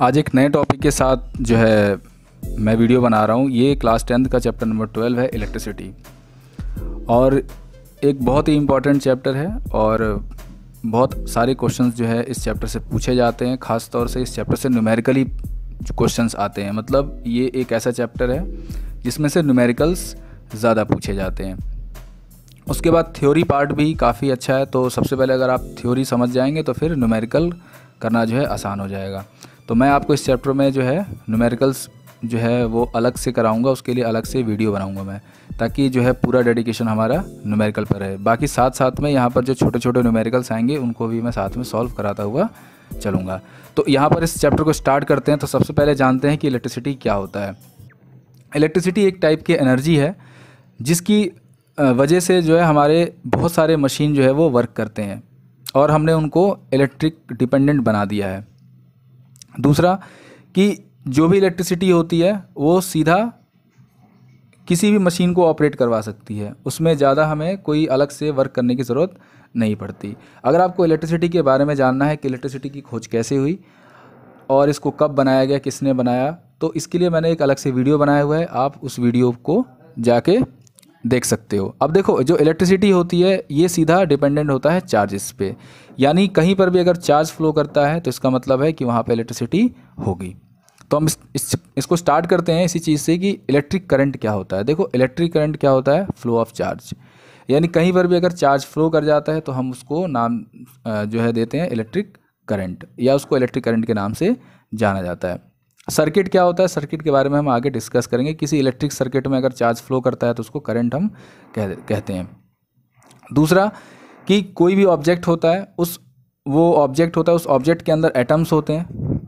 आज एक नए टॉपिक के साथ जो है मैं वीडियो बना रहा हूँ ये क्लास टेंथ का चैप्टर नंबर ट्वेल्व है इलेक्ट्रिसिटी और एक बहुत ही इम्पॉर्टेंट चैप्टर है और बहुत सारे क्वेश्चंस जो है इस चैप्टर से पूछे जाते हैं ख़ास तौर से इस चैप्टर से न्यूमेरिकली क्वेश्चंस आते हैं मतलब ये एक ऐसा चैप्टर है जिसमें से न्यूमेरिकल्स ज़्यादा पूछे जाते हैं उसके बाद थ्योरी पार्ट भी काफ़ी अच्छा है तो सबसे पहले अगर आप थ्योरी समझ जाएंगे तो फिर न्यूमेरिकल करना जो है आसान हो जाएगा तो मैं आपको इस चैप्टर में जो है न्यूमेरिकल्स जो है वो अलग से कराऊंगा उसके लिए अलग से वीडियो बनाऊंगा मैं ताकि जो है पूरा डेडिकेशन हमारा न्यूमेरिकल पर रहे बाकी साथ साथ में यहाँ पर जो छोटे छोटे न्यूमेरिकल्स आएंगे उनको भी मैं साथ में सॉल्व कराता हुआ चलूँगा तो यहाँ पर इस चैप्टर को स्टार्ट करते हैं तो सबसे पहले जानते हैं कि इलेक्ट्रिसिटी क्या होता है इलेक्ट्रिसिटी एक टाइप की एनर्जी है जिसकी वजह से जो है हमारे बहुत सारे मशीन जो है वो वर्क करते हैं और हमने उनको इलेक्ट्रिक डिपेंडेंट बना दिया है दूसरा कि जो भी इलेक्ट्रिसिटी होती है वो सीधा किसी भी मशीन को ऑपरेट करवा सकती है उसमें ज़्यादा हमें कोई अलग से वर्क करने की ज़रूरत नहीं पड़ती अगर आपको इलेक्ट्रिसिटी के बारे में जानना है कि इलेक्ट्रिसिटी की खोज कैसे हुई और इसको कब बनाया गया किसने बनाया तो इसके लिए मैंने एक अलग से वीडियो बनाया हुआ है आप उस वीडियो को जाके देख सकते हो अब देखो जो इलेक्ट्रिसिटी होती है ये सीधा डिपेंडेंट होता है चार्जेस पे यानी कहीं पर भी अगर चार्ज फ्लो करता है तो इसका मतलब है कि वहाँ पर इलेक्ट्रिसिटी होगी तो हम इस, इस, इसको स्टार्ट करते हैं इसी चीज़ से कि इलेक्ट्रिक करंट क्या होता है देखो इलेक्ट्रिक करंट क्या होता है फ्लो ऑफ चार्ज यानी कहीं पर भी अगर चार्ज फ्लो कर जाता है तो हम उसको नाम जो है देते हैं इलेक्ट्रिक करंट या उसको इलेक्ट्रिक करंट के नाम से जाना जाता है सर्किट क्या होता है सर्किट के बारे में हम आगे डिस्कस करेंगे किसी इलेक्ट्रिक सर्किट में अगर चार्ज फ्लो करता है तो उसको करंट हम कह कहते हैं दूसरा कि कोई भी ऑब्जेक्ट होता है उस वो ऑब्जेक्ट होता है उस ऑब्जेक्ट के अंदर एटम्स होते हैं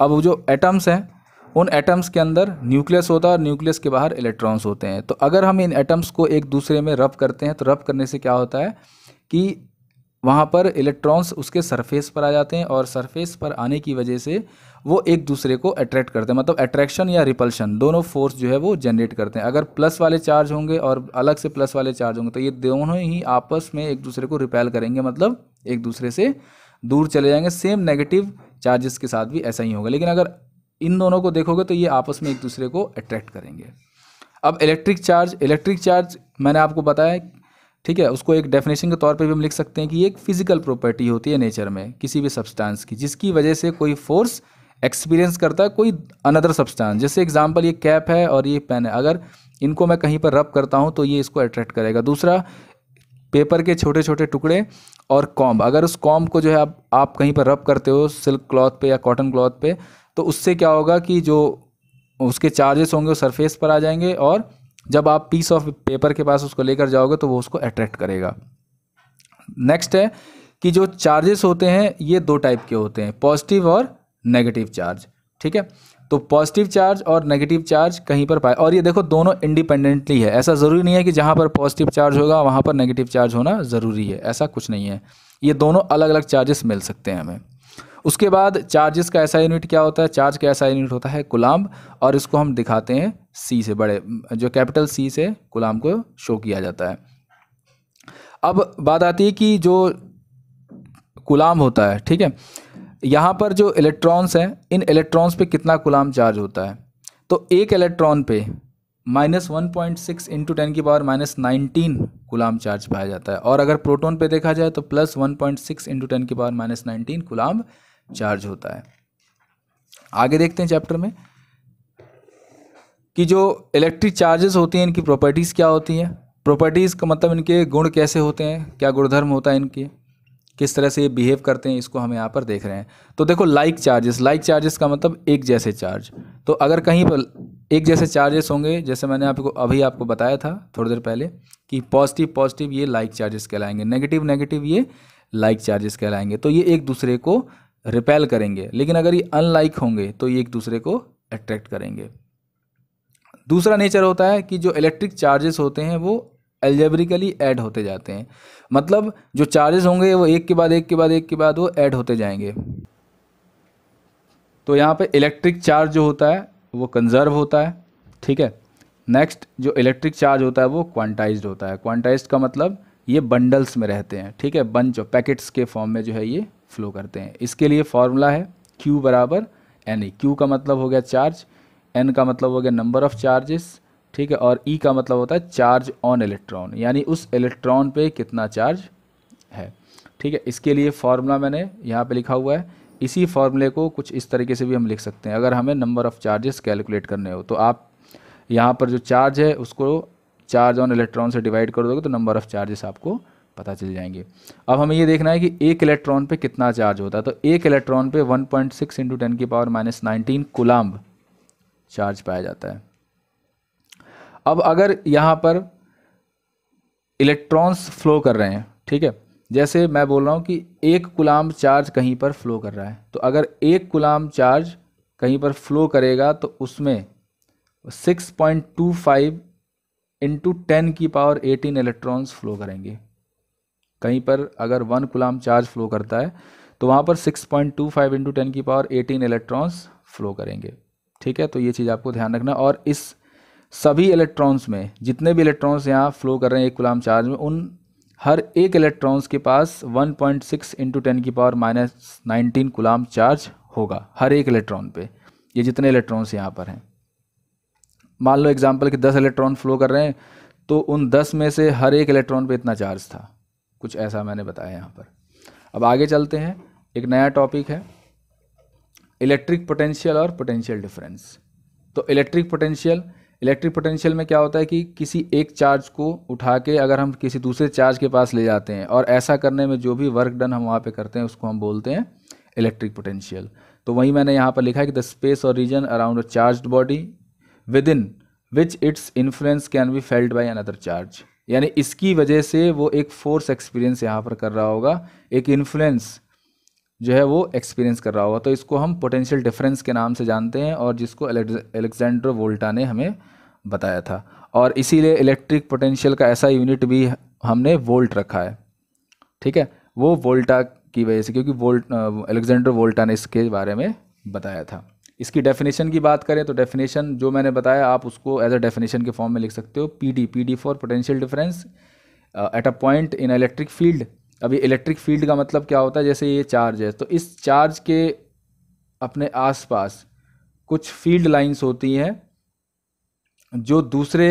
अब वो जो एटम्स हैं उन एटम्स के अंदर न्यूक्लियस होता है और न्यूक्लियस के बाहर इलेक्ट्रॉन्स होते हैं तो अगर हम इन एटम्स को एक दूसरे में रब करते हैं तो रब करने से क्या होता है कि वहाँ पर इलेक्ट्रॉन्स उसके सरफेस पर आ जाते हैं और सरफेस पर आने की वजह से वो एक दूसरे को अट्रैक्ट करते हैं मतलब अट्रैक्शन या रिपल्शन दोनों फोर्स जो है वो जनरेट करते हैं अगर प्लस वाले चार्ज होंगे और अलग से प्लस वाले चार्ज होंगे तो ये दोनों ही आपस में एक दूसरे को रिपेल करेंगे मतलब एक दूसरे से दूर चले जाएंगे सेम नेगेटिव चार्जेस के साथ भी ऐसा ही होगा लेकिन अगर इन दोनों को देखोगे तो ये आपस में एक दूसरे को अट्रैक्ट करेंगे अब इलेक्ट्रिक चार्ज इलेक्ट्रिक चार्ज मैंने आपको बताया ठीक है उसको एक डेफिनेशन के तौर पे भी हम लिख सकते हैं कि एक फिजिकल प्रॉपर्टी होती है नेचर में किसी भी सब्सटेंस की जिसकी वजह से कोई फोर्स एक्सपीरियंस करता है कोई अनदर सब्सटेंस जैसे एग्जाम्पल ये कैप है और ये पेन है अगर इनको मैं कहीं पर रब करता हूँ तो ये इसको अट्रैक्ट करेगा दूसरा पेपर के छोटे छोटे टुकड़े और कॉम्ब अगर उस कॉम्ब को जो है आप आप कहीं पर रब करते हो सिल्क क्लॉथ पे या कॉटन क्लॉथ पे तो उससे क्या होगा कि जो उसके चार्जेस होंगे वो सरफेस पर आ जाएंगे और जब आप पीस ऑफ पेपर के पास उसको लेकर जाओगे तो वो उसको अट्रैक्ट करेगा नेक्स्ट है कि जो चार्जेस होते हैं ये दो टाइप के होते हैं पॉजिटिव और नेगेटिव चार्ज ठीक है तो पॉजिटिव चार्ज और नेगेटिव चार्ज कहीं पर पाए और ये देखो दोनों इंडिपेंडेंटली है ऐसा ज़रूरी नहीं है कि जहाँ पर पॉजिटिव चार्ज होगा वहाँ पर नेगेटिव चार्ज होना ज़रूरी है ऐसा कुछ नहीं है ये दोनों अलग अलग चार्जेस मिल सकते हैं हमें उसके बाद चार्जेस का ऐसा यूनिट क्या होता है चार्ज का ऐसा यूनिट होता है गुलाम और इसको हम दिखाते हैं सी से बड़े जो कैपिटल सी से गुलाम को शो किया जाता है अब बात आती है कि जो गुलाम होता है ठीक है यहाँ पर जो इलेक्ट्रॉन्स हैं इन इलेक्ट्रॉन्स पे कितना कुलाम चार्ज होता है तो एक इलेक्ट्रॉन पे minus one point six into ten की power minus nineteen coulomb charge पाया जाता है और अगर प्रोटॉन पे देखा जाए तो plus one point six into ten की power minus nineteen coulomb charge होता है आगे देखते हैं चैप्टर में कि जो इलेक्ट्रिक चार्जेस होती हैं इनकी प्रॉपर्टीज़ क्या होती हैं प्रॉपर्टीज़ का मतलब इनके गुण कैसे होते हैं क्या गुणधर्म होता है इनके किस तरह से ये बिहेव करते हैं इसको हम यहाँ पर देख रहे हैं तो देखो लाइक चार्जेस लाइक चार्जेस का मतलब एक जैसे चार्ज तो अगर कहीं पर एक जैसे चार्जेस होंगे जैसे मैंने आपको अभी आपको बताया था थोड़ी देर पहले कि पॉजिटिव पॉजिटिव ये लाइक चार्जेस कहलाएंगे नेगेटिव नेगेटिव ये लाइक चार्जेस कहलाएंगे तो ये एक दूसरे को रिपेल करेंगे लेकिन अगर ये अनलाइक होंगे तो ये एक दूसरे को अट्रैक्ट करेंगे दूसरा नेचर होता है कि जो इलेक्ट्रिक चार्जेस होते हैं वो एल्जेब्रिकली ऐड होते जाते हैं मतलब जो चार्जेस होंगे वो एक के बाद एक के बाद एक के बाद वो ऐड होते जाएंगे तो यहाँ पे इलेक्ट्रिक चार्ज जो होता है वो कंजर्व होता है ठीक है नेक्स्ट जो इलेक्ट्रिक चार्ज होता है वो क्वांटाइज्ड होता है क्वांटाइज्ड का मतलब ये बंडल्स में रहते हैं ठीक है बंच और पैकेट्स के फॉर्म में जो है ये फ्लो करते हैं इसके लिए फॉर्मूला है क्यू बराबर एन ई क्यू का मतलब हो गया चार्ज एन का मतलब हो गया नंबर ऑफ़ चार्जेस ठीक है और ई e का मतलब होता है चार्ज ऑन इलेक्ट्रॉन यानी उस इलेक्ट्रॉन पे कितना चार्ज है ठीक है इसके लिए फार्मूला मैंने यहाँ पे लिखा हुआ है इसी फार्मूले को कुछ इस तरीके से भी हम लिख सकते हैं अगर हमें नंबर ऑफ़ चार्जेस कैलकुलेट करने हो तो आप यहाँ पर जो चार्ज है उसको चार्ज ऑन इलेक्ट्रॉन से डिवाइड कर दोगे तो नंबर ऑफ़ चार्जेस आपको पता चल जाएंगे अब हमें ये देखना है कि एक इलेक्ट्रॉन पे कितना चार्ज होता है तो एक इलेक्ट्रॉन पे 1.6 पॉइंट सिक्स इंटू टेन की power minus nineteen coulomb charge पाया जाता है अब अगर यहाँ पर इलेक्ट्रॉन्स फ्लो कर रहे हैं ठीक है जैसे मैं बोल रहा हूँ कि एक गुलाम चार्ज कहीं पर फ्लो कर रहा है तो अगर एक गुलाम चार्ज कहीं पर फ्लो करेगा तो उसमें 6.25 point two five into ten की पावर 18 इलेक्ट्रॉन्स फ्लो करेंगे कहीं पर अगर वन गुलाम चार्ज फ्लो करता है तो वहाँ पर 6.25 point two five into ten की पावर 18 इलेक्ट्रॉन्स फ्लो करेंगे ठीक है तो ये चीज़ आपको ध्यान रखना और इस सभी इलेक्ट्रॉन्स में जितने भी इलेक्ट्रॉन्स यहाँ फ्लो कर रहे हैं एक गुलाम चार्ज में उन हर एक इलेक्ट्रॉन्स के पास 1.6 पॉइंट सिक्स इंटू टेन की power minus nineteen coulomb charge होगा हर एक इलेक्ट्रॉन पे ये जितने इलेक्ट्रॉन्स यहाँ पर हैं मान लो एग्जाम्पल कि दस इलेक्ट्रॉन फ्लो कर रहे हैं तो उन दस में से हर एक इलेक्ट्रॉन पे इतना चार्ज था कुछ ऐसा मैंने बताया यहाँ पर अब आगे चलते हैं एक नया टॉपिक है इलेक्ट्रिक पोटेंशियल और पोटेंशियल डिफरेंस तो इलेक्ट्रिक पोटेंशियल इलेक्ट्रिक पोटेंशियल में क्या होता है कि किसी एक चार्ज को उठा के अगर हम किसी दूसरे चार्ज के पास ले जाते हैं और ऐसा करने में जो भी वर्क डन हम वहाँ पे करते हैं उसको हम बोलते हैं इलेक्ट्रिक पोटेंशियल तो वहीं मैंने यहाँ पर लिखा है कि द स्पेस और region around a charge body within which its influence can be felt by another charge यानी इसकी वजह से वो एक फोर्स एक्सपीरियंस यहाँ पर कर रहा होगा एक इन्फ्लुएंस जो है वो एक्सपीरियंस कर रहा होगा तो इसको हम पोटेंशियल डिफरेंस के नाम से जानते हैं और जिसको अलेक्जेंडर वोल्टा ने हमें बताया था और इसीलिए इलेक्ट्रिक पोटेंशियल का ऐसा यूनिट भी हमने वोल्ट रखा है ठीक है वो वोल्टा की वजह से क्योंकि वोल्ट अलेक्जेंडर वोल्टा ने इसके बारे में बताया था इसकी डेफिनेशन की बात करें तो डेफिनेशन जो मैंने बताया आप उसको एज अ डेफिनेशन के फॉर्म में लिख सकते हो P D P D for potential difference at a point in electric field अभी इलेक्ट्रिक फील्ड का मतलब क्या होता है जैसे ये चार्ज है तो इस चार्ज के अपने आसपास कुछ फील्ड लाइंस होती हैं जो दूसरे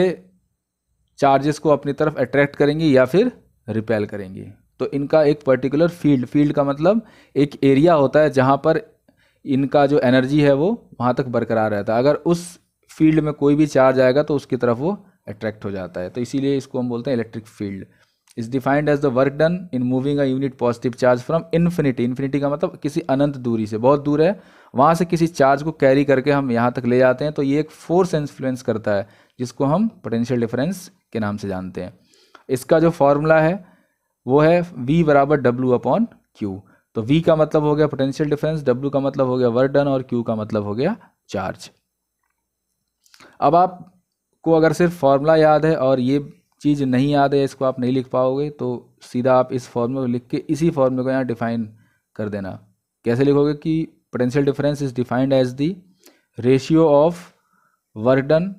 चार्जेस को अपनी तरफ अट्रैक्ट करेंगी या फिर रिपेल करेंगी तो इनका एक पर्टिकुलर फील्ड फील्ड का मतलब एक एरिया होता है जहाँ पर इनका जो एनर्जी है वो वहाँ तक बरकरार रहता है अगर उस फील्ड में कोई भी चार्ज आएगा तो उसकी तरफ वो अट्रैक्ट हो जाता है तो इसीलिए इसको हम बोलते हैं electric field is defined as the work done in moving a unit positive charge from infinity infinity का मतलब किसी अनंत दूरी से बहुत दूर है वहाँ से किसी चार्ज को कैरी करके हम यहाँ तक ले जाते हैं तो ये एक फोर्स इन्फ्लुएंस करता है जिसको हम पोटेंशियल डिफरेंस के नाम से जानते हैं इसका जो फॉर्मूला है वो है v बराबर डब्ल्यू अपॉन क्यू तो v का मतलब हो गया पोटेंशियल डिफरेंस w का मतलब हो गया वर्क डन और q का मतलब हो गया चार्ज अब आप को अगर सिर्फ फॉर्मूला याद है और ये चीज़ नहीं याद है इसको आप नहीं लिख पाओगे तो सीधा आप इस फॉर्मूले को लिख के इसी फॉर्मूले को यहाँ डिफाइन कर देना कैसे लिखोगे कि potential difference is defined as the ratio of work done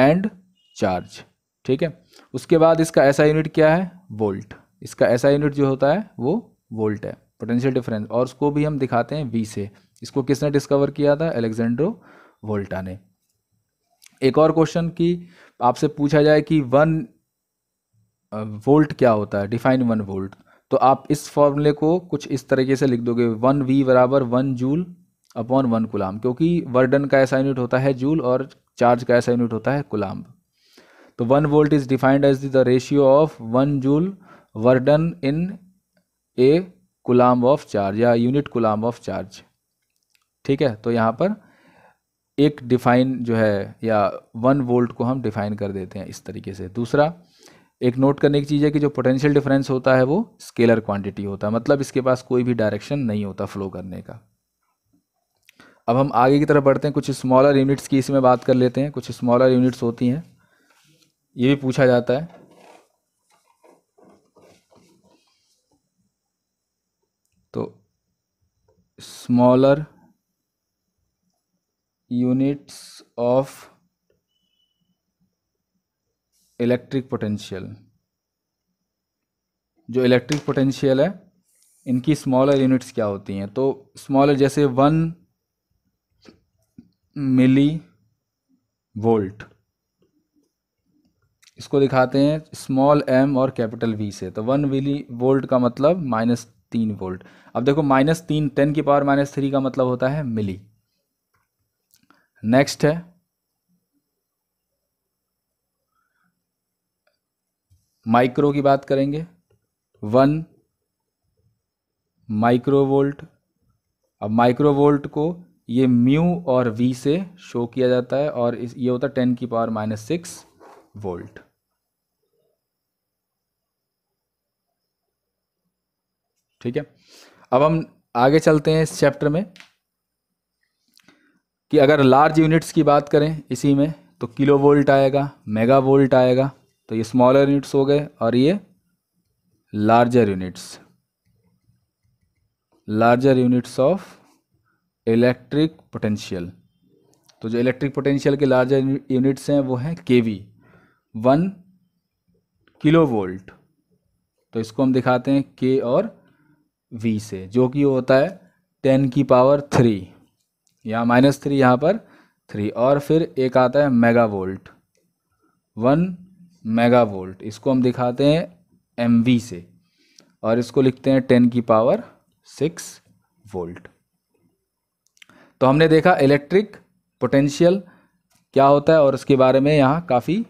and charge ठीक है उसके बाद इसका ऐसा यूनिट क्या है वोल्ट इसका ऐसा यूनिट जो होता है वो वोल्ट है पोटेंशियल डिफरेंस और उसको भी हम दिखाते हैं वी से इसको किसने डिस्कवर किया था एलेक्जेंड्रो वोल्टा ने एक और क्वेश्चन कि आपसे पूछा जाए कि वन वोल्ट क्या होता है डिफाइन वन वोल्ट तो आप इस फॉर्मूले को कुछ इस तरीके से लिख दोगे वन वी बराबर one joule upon one coulomb क्योंकि वर्डन का ऐसा यूनिट होता है जूल और चार्ज का ऐसा यूनिट होता है कुलाम तो one volt is defined as the ratio of one joule work done in a coulomb of charge या यूनिट कुलाम ऑफ चार्ज ठीक है तो यहाँ पर एक डिफाइन जो है या वन वोल्ट को हम डिफाइन कर देते हैं इस तरीके से दूसरा एक नोट करने की चीज़ है कि जो पोटेंशियल डिफरेंस होता है वो स्केलर क्वांटिटी होता है मतलब इसके पास कोई भी डायरेक्शन नहीं होता फ्लो करने का अब हम आगे की तरफ बढ़ते हैं कुछ स्मॉलर यूनिट्स की इसमें बात कर लेते हैं कुछ स्मॉलर यूनिट्स होती हैं ये भी पूछा जाता है तो smaller units of electric potential जो इलेक्ट्रिक पोटेंशियल है इनकी स्मॉलर यूनिट्स क्या होती हैं तो स्मॉलर जैसे वन मिली वोल्ट इसको दिखाते हैं स्मॉल एम और कैपिटल वी से तो वन मिली वोल्ट का मतलब माइनस तीन वोल्ट अब देखो माइनस तीन टेन की पावर माइनस थ्री का मतलब होता है मिली नेक्स्ट है माइक्रो की बात करेंगे वन माइक्रोवोल्ट अब माइक्रोवोल्ट को ये म्यू और वी से शो किया जाता है और इस ये होता है टेन की पावर माइनस सिक्स वोल्ट ठीक है अब हम आगे चलते हैं इस चैप्टर में कि अगर लार्ज यूनिट्स की बात करें इसी में तो किलो वोल्ट आएगा मेगा वोल्ट आएगा तो ये स्मॉलर यूनिट्स हो गए और ये larger units larger units of electric potential तो जो इलेक्ट्रिक पोटेंशियल के लार्जर यूनिट्स हैं वो हैं के वी वन किलो वोल्ट तो इसको हम दिखाते हैं के और वी से जो कि होता है टेन की पावर थ्री यहाँ माइनस थ्री यहाँ पर थ्री और फिर एक आता है mega volt one mega volt इसको हम दिखाते हैं एम से और इसको लिखते हैं टेन की पावर सिक्स वोल्ट तो हमने देखा इलेक्ट्रिक पोटेंशियल क्या होता है और उसके बारे में यहाँ काफ़ी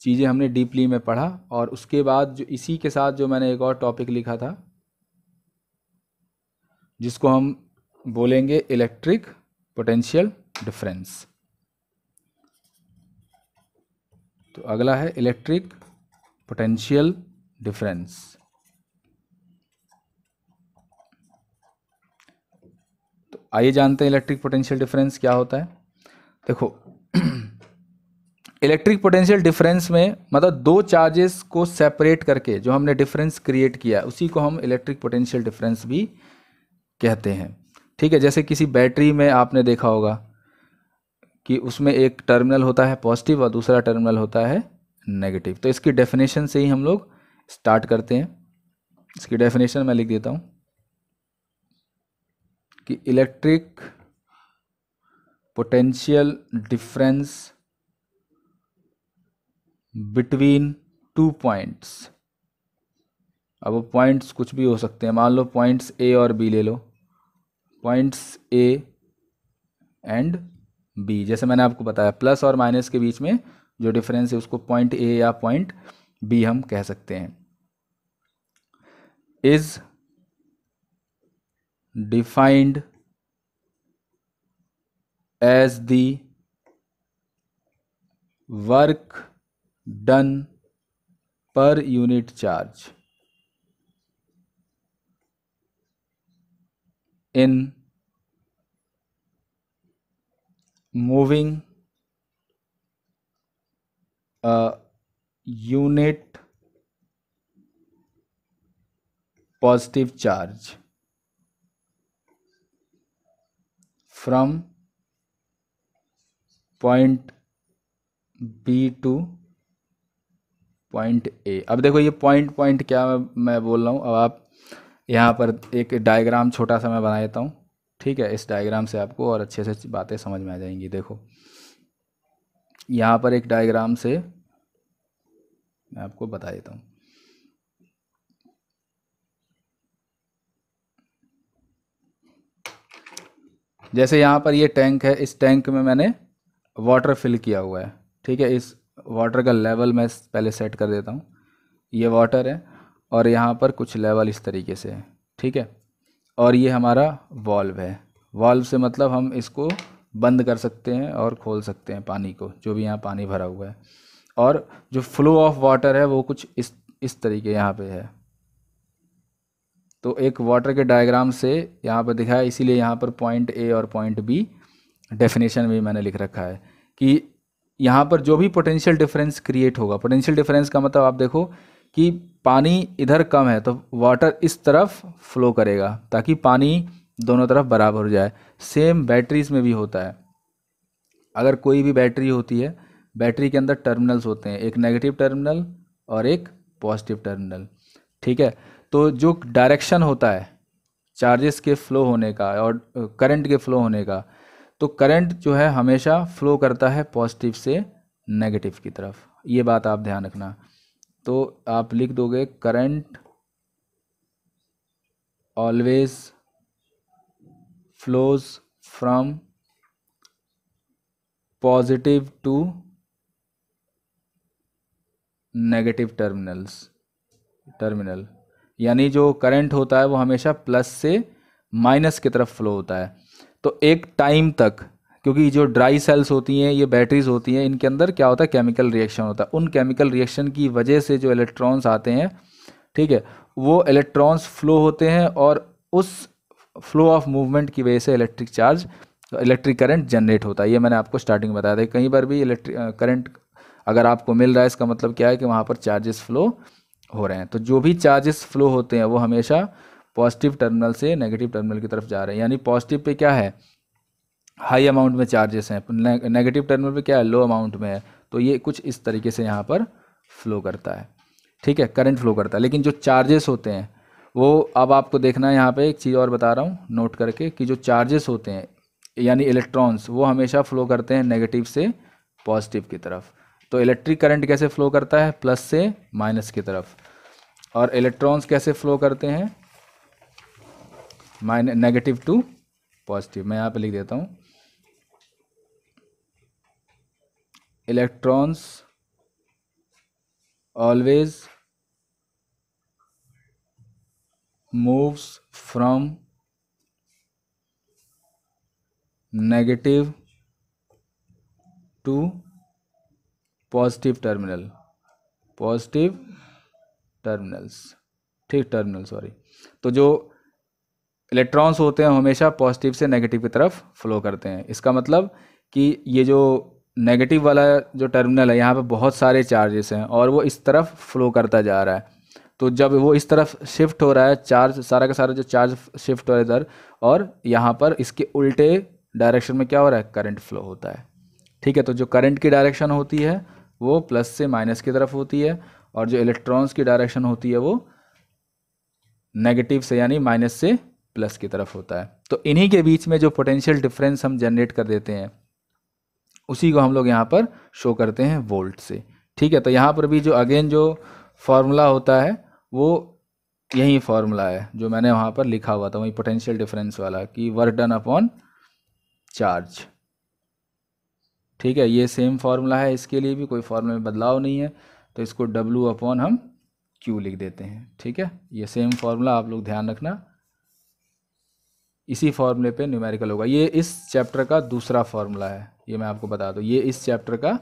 चीज़ें हमने डीपली में पढ़ा और उसके बाद जो इसी के साथ जो मैंने एक और टॉपिक लिखा था जिसको हम बोलेंगे इलेक्ट्रिक पोटेंशियल डिफरेंस तो अगला है इलेक्ट्रिक पोटेंशियल डिफरेंस तो आइए जानते हैं इलेक्ट्रिक पोटेंशियल डिफरेंस क्या होता है देखो इलेक्ट्रिक पोटेंशियल डिफरेंस में मतलब दो चार्जेस को सेपरेट करके जो हमने डिफरेंस क्रिएट किया उसी को हम इलेक्ट्रिक पोटेंशियल डिफरेंस भी कहते हैं ठीक है जैसे किसी बैटरी में आपने देखा होगा कि उसमें एक टर्मिनल होता है पॉजिटिव और दूसरा टर्मिनल होता है नेगेटिव तो इसकी डेफिनेशन से ही हम लोग स्टार्ट करते हैं इसकी डेफिनेशन मैं लिख देता हूँ कि electric potential difference between two points अब वो पॉइंट्स कुछ भी हो सकते हैं मान लो पॉइंट्स ए और बी ले लो पॉइंट्स ए एंड बी जैसे मैंने आपको बताया प्लस और माइनस के बीच में जो डिफरेंस है उसको पॉइंट ए या पॉइंट बी हम कह सकते हैं is defined as the work done per unit charge in moving a unit positive charge from point B to point A अब देखो ये पॉइंट पॉइंट क्या मैं बोल रहा हूँ अब आप यहाँ पर एक डायग्राम छोटा सा मैं बना देता हूँ ठीक है इस डायग्राम से आपको और अच्छे से बातें समझ में आ जाएंगी देखो यहाँ पर एक डायग्राम से मैं आपको बता देता हूँ जैसे यहाँ पर ये टैंक है इस टैंक में मैंने वाटर फिल किया हुआ है ठीक है इस वाटर का लेवल मैं पहले सेट कर देता हूँ ये वाटर है और यहाँ पर कुछ लेवल इस तरीके से है ठीक है और ये हमारा वॉल्व है वॉल्व से मतलब हम इसको बंद कर सकते हैं और खोल सकते हैं पानी को जो भी यहाँ पानी भरा हुआ है और जो फ्लो ऑफ वाटर है वो कुछ इस इस तरीके यहाँ पे है तो एक वाटर के डायग्राम से यहाँ पर दिखाया इसीलिए यहाँ पर पॉइंट ए और पॉइंट बी डेफिनेशन भी मैंने लिख रखा है कि यहाँ पर जो भी पोटेंशियल डिफरेंस क्रिएट होगा पोटेंशियल डिफरेंस का मतलब आप देखो कि पानी इधर कम है तो वाटर इस तरफ फ्लो करेगा ताकि पानी दोनों तरफ बराबर हो जाए सेम बैटरीज में भी होता है अगर कोई भी बैटरी होती है बैटरी के अंदर टर्मिनल्स होते हैं एक नेगेटिव टर्मिनल और एक पॉजिटिव टर्मिनल ठीक है तो जो डायरेक्शन होता है चार्जेस के फ्लो होने का और करंट के फ्लो होने का तो करंट जो है हमेशा फ्लो करता है पॉजिटिव से नेगेटिव की तरफ ये बात आप ध्यान रखना तो आप लिख दोगे current always flows from positive to negative terminals terminal यानी जो करंट होता है वो हमेशा प्लस से माइनस की तरफ फ्लो होता है तो एक टाइम तक क्योंकि जो ड्राई सेल्स होती हैं ये बैटरीज होती हैं इनके अंदर क्या होता है केमिकल रिएक्शन होता है उन केमिकल रिएक्शन की वजह से जो इलेक्ट्रॉन्स आते हैं ठीक है वो इलेक्ट्रॉन्स फ्लो होते हैं और उस फ्लो ऑफ मूवमेंट की वजह से electric charge electric current generate होता है ये मैंने आपको स्टार्टिंग में बताया था कहीं बार भी इलेक्ट्रिक करंट अगर आपको मिल रहा है इसका मतलब क्या है कि वहाँ पर चार्जेस फ्लो हो रहे हैं तो जो भी चार्जेस फ्लो होते हैं वो हमेशा पॉजिटिव टर्मिनल से नेगेटिव टर्मिनल की तरफ जा रहे हैं यानी पॉजिटिव पे क्या है हाई अमाउंट में चार्जेस हैं नेगेटिव टर्म में क्या है लो अमाउंट में है तो ये कुछ इस तरीके से यहाँ पर फ्लो करता है ठीक है करंट फ्लो करता है लेकिन जो चार्जेस होते हैं वो अब आपको देखना है यहाँ पे एक चीज़ और बता रहा हूँ नोट करके कि जो चार्जेस होते हैं यानी इलेक्ट्रॉन्स वो हमेशा फ्लो करते हैं नेगेटिव से पॉजिटिव की तरफ तो इलेक्ट्रिक करंट कैसे फ्लो करता है प्लस से माइनस की तरफ और इलेक्ट्रॉन्स कैसे फ्लो करते हैं माइन नेगेटिव टू पॉजिटिव मैं यहाँ पे लिख देता हूँ electrons always moves from negative to positive terminal positive terminals ठीक टर्मिनल सॉरी तो जो इलेक्ट्रॉन्स होते हैं हमेशा पॉजिटिव से नेगेटिव की तरफ फ्लो करते हैं इसका मतलब कि ये जो नेगेटिव वाला जो टर्मिनल है यहाँ पे बहुत सारे चार्जेस हैं और वो इस तरफ फ्लो करता जा रहा है तो जब वो इस तरफ शिफ्ट हो रहा है चार्ज सारा का सारा जो चार्ज शिफ्ट हो रहा है इधर और यहाँ पर इसके उल्टे डायरेक्शन में क्या हो रहा है करंट फ्लो होता है ठीक है तो जो करंट की डायरेक्शन होती है वो प्लस से माइनस की तरफ होती है और जो इलेक्ट्रॉन्स की डायरेक्शन होती है वो नेगेटिव से यानी माइनस से प्लस की तरफ होता है तो इन्हीं के बीच में जो पोटेंशियल डिफरेंस हम जनरेट कर देते हैं उसी को हम लोग यहाँ पर शो करते हैं वोल्ट से ठीक है तो यहाँ पर भी जो अगेन जो फार्मूला होता है वो यही फार्मूला है जो मैंने वहाँ पर लिखा हुआ था वही पोटेंशियल डिफरेंस वाला कि वर्क डन अपॉन चार्ज ठीक है ये सेम फार्मूला है इसके लिए भी कोई फार्मूला में बदलाव नहीं है तो इसको W अपॉन हम Q लिख देते हैं ठीक है ये सेम फार्मूला आप लोग ध्यान रखना इसी फार्मूले पे न्यूमेरिकल होगा ये इस चैप्टर का दूसरा फार्मूला है ये मैं आपको बता दूँ ये इस चैप्टर का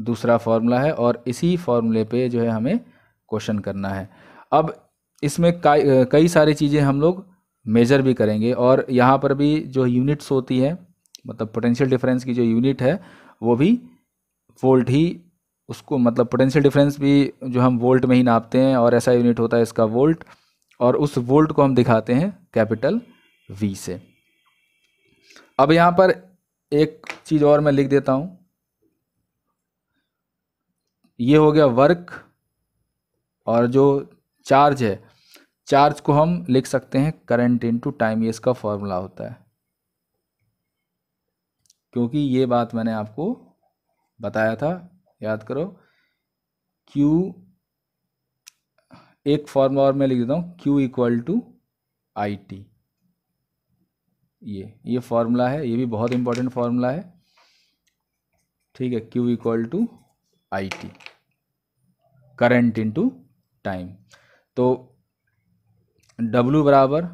दूसरा फार्मूला है और इसी फार्मूले पे जो है हमें क्वेश्चन करना है अब इसमें कई सारी चीज़ें हम लोग मेजर भी करेंगे और यहाँ पर भी जो यूनिट्स होती है मतलब पोटेंशियल डिफरेंस की जो यूनिट है वो भी वोल्ट ही उसको मतलब पोटेंशियल डिफरेंस भी जो हम वोल्ट में ही नापते हैं और ऐसा यूनिट होता है इसका वोल्ट और उस वोल्ट को हम दिखाते हैं कैपिटल वी से अब यहाँ पर एक चीज़ और मैं लिख देता हूं ये हो गया वर्क और जो चार्ज है चार्ज को हम लिख सकते हैं करंट इनटू टाइम ये इसका फॉर्मूला होता है क्योंकि ये बात मैंने आपको बताया था याद करो Q एक फॉर्मूला और मैं लिख देता हूँ Q equal to I T ये ये फॉर्मूला है ये भी बहुत इंपॉर्टेंट फॉर्मूला है ठीक है Q equal to I T in into time तो डब्लू बराबर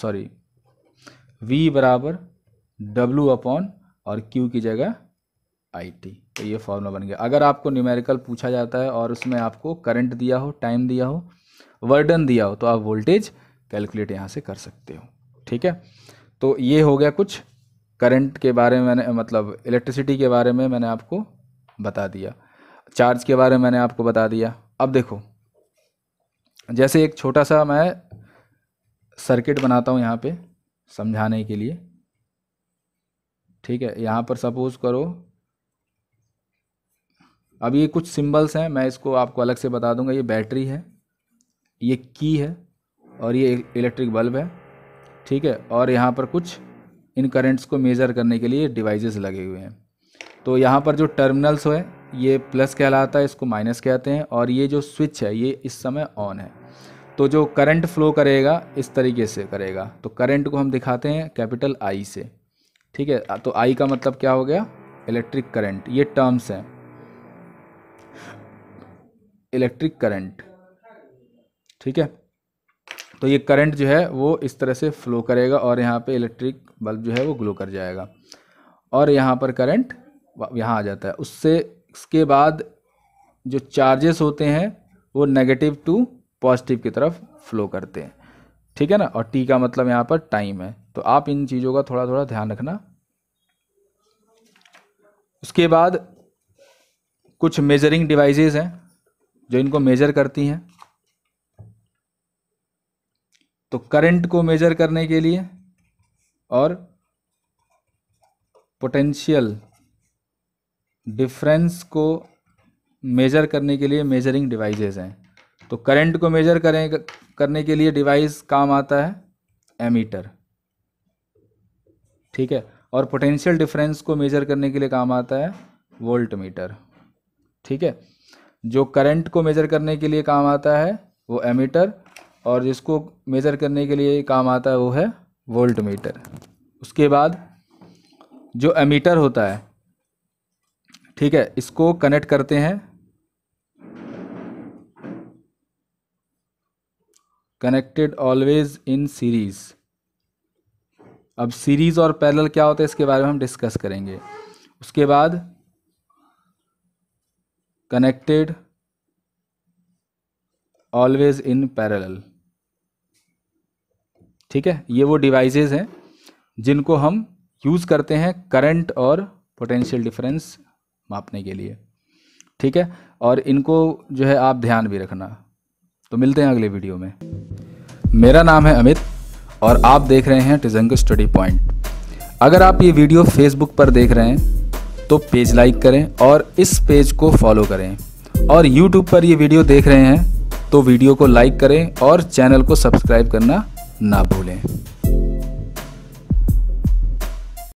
सॉरी वी बराबर डब्लू अपॉन और क्यू की जगह आई टी तो ये फॉर्मूला बन गया अगर आपको न्यूमेरिकल पूछा जाता है और उसमें आपको करंट दिया हो टाइम दिया हो वर्डन दिया हो तो आप वोल्टेज कैलकुलेट यहाँ से कर सकते हो ठीक है तो ये हो गया कुछ करंट के बारे में मैंने मतलब इलेक्ट्रिसिटी के बारे में मैंने आपको बता दिया चार्ज के बारे में मैंने आपको बता दिया अब देखो जैसे एक छोटा सा मैं सर्किट बनाता हूँ यहाँ पे समझाने के लिए ठीक है यहाँ पर सपोज़ करो अब ये कुछ सिंबल्स हैं मैं इसको आपको अलग से बता दूंगा ये बैटरी है ये की है और ये इलेक्ट्रिक बल्ब है ठीक है और यहाँ पर कुछ इन करंट्स को मेज़र करने के लिए डिवाइसेस लगे हुए हैं तो यहाँ पर जो टर्मिनल्स हो ये प्लस कहलाता है इसको माइनस कहते हैं और ये जो स्विच है ये इस समय ऑन है तो जो करंट फ्लो करेगा इस तरीके से करेगा तो करंट को हम दिखाते हैं कैपिटल आई से ठीक है तो आई का मतलब क्या हो गया इलेक्ट्रिक करंट ये टर्म्स हैं इलेक्ट्रिक करंट ठीक है तो ये करंट जो है वो इस तरह से फ्लो करेगा और यहाँ पे इलेक्ट्रिक बल्ब जो है वो ग्लो कर जाएगा और यहाँ पर करंट यहाँ आ जाता है उससे इसके बाद जो चार्जेस होते हैं वो नेगेटिव टू पॉजिटिव की तरफ फ्लो करते हैं ठीक है ना और टी का मतलब यहाँ पर टाइम है तो आप इन चीज़ों का थोड़ा थोड़ा ध्यान रखना उसके बाद कुछ मेजरिंग डिवाइसेस हैं जो इनको मेजर करती हैं तो करंट को मेजर करने के लिए और पोटेंशियल डिफरेंस को मेजर करने के लिए मेजरिंग डिवाइसेस हैं तो करंट को मेजर करें करने के लिए डिवाइस काम आता है एमीटर ठीक है और पोटेंशियल डिफरेंस को मेजर करने के लिए काम आता है वोल्ट मीटर ठीक है जो करंट को मेजर करने के लिए काम आता है वो एमीटर और जिसको मेज़र करने के लिए काम आता है वो है वोल्ट मीटर उसके बाद जो एमीटर होता है ठीक है इसको कनेक्ट करते हैं कनेक्टेड ऑलवेज इन सीरीज़ अब सीरीज़ और पैरेलल क्या होता है इसके बारे में हम डिस्कस करेंगे उसके बाद कनेक्टेड ऑलवेज इन पैरेलल ठीक है ये वो डिवाइसेस हैं जिनको हम यूज़ करते हैं करंट और पोटेंशियल डिफरेंस मापने के लिए ठीक है और इनको जो है आप ध्यान भी रखना तो मिलते हैं अगले वीडियो में मेरा नाम है अमित और आप देख रहे हैं टिजंग स्टडी पॉइंट अगर आप ये वीडियो फेसबुक पर देख रहे हैं तो पेज लाइक करें और इस पेज को फॉलो करें और यूट्यूब पर ये वीडियो देख रहे हैं तो वीडियो को लाइक करें और चैनल को सब्सक्राइब करना ना भूलें